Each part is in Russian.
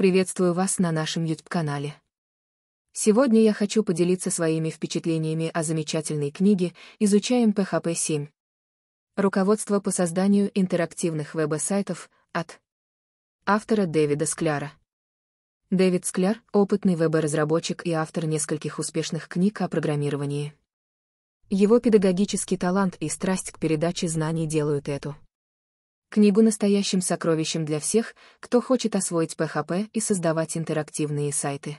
приветствую вас на нашем YouTube-канале. Сегодня я хочу поделиться своими впечатлениями о замечательной книге «Изучаем PHP-7». Руководство по созданию интерактивных веб-сайтов от автора Дэвида Скляра. Дэвид Скляр — опытный веб-разработчик и автор нескольких успешных книг о программировании. Его педагогический талант и страсть к передаче знаний делают эту Книгу настоящим сокровищем для всех, кто хочет освоить PHP и создавать интерактивные сайты.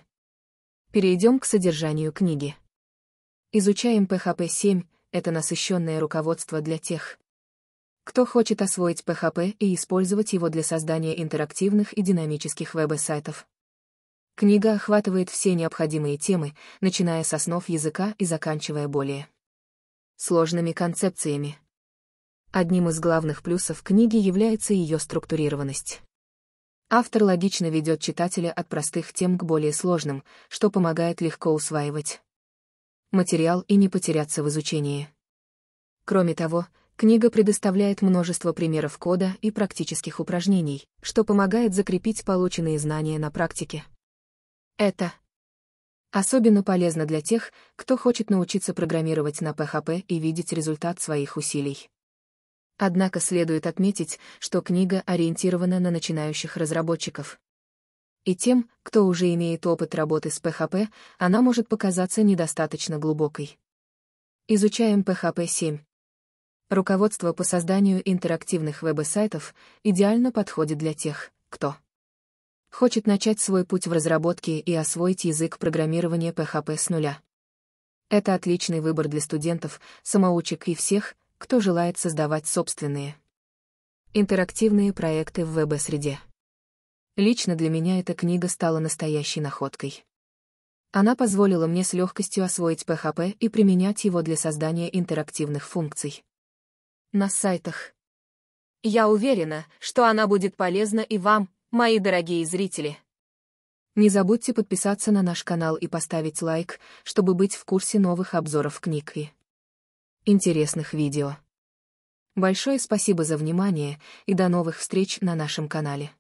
Перейдем к содержанию книги. Изучаем PHP 7, это насыщенное руководство для тех, кто хочет освоить PHP и использовать его для создания интерактивных и динамических веб-сайтов. Книга охватывает все необходимые темы, начиная с основ языка и заканчивая более сложными концепциями. Одним из главных плюсов книги является ее структурированность. Автор логично ведет читателя от простых тем к более сложным, что помогает легко усваивать материал и не потеряться в изучении. Кроме того, книга предоставляет множество примеров кода и практических упражнений, что помогает закрепить полученные знания на практике. Это особенно полезно для тех, кто хочет научиться программировать на PHP и видеть результат своих усилий. Однако следует отметить, что книга ориентирована на начинающих разработчиков. И тем, кто уже имеет опыт работы с PHP, она может показаться недостаточно глубокой. Изучаем PHP 7. Руководство по созданию интерактивных веб-сайтов идеально подходит для тех, кто хочет начать свой путь в разработке и освоить язык программирования PHP с нуля. Это отличный выбор для студентов, самоучек и всех, кто желает создавать собственные интерактивные проекты в веб-среде. Лично для меня эта книга стала настоящей находкой. Она позволила мне с легкостью освоить PHP и применять его для создания интерактивных функций. На сайтах. Я уверена, что она будет полезна и вам, мои дорогие зрители. Не забудьте подписаться на наш канал и поставить лайк, чтобы быть в курсе новых обзоров книг интересных видео. Большое спасибо за внимание и до новых встреч на нашем канале.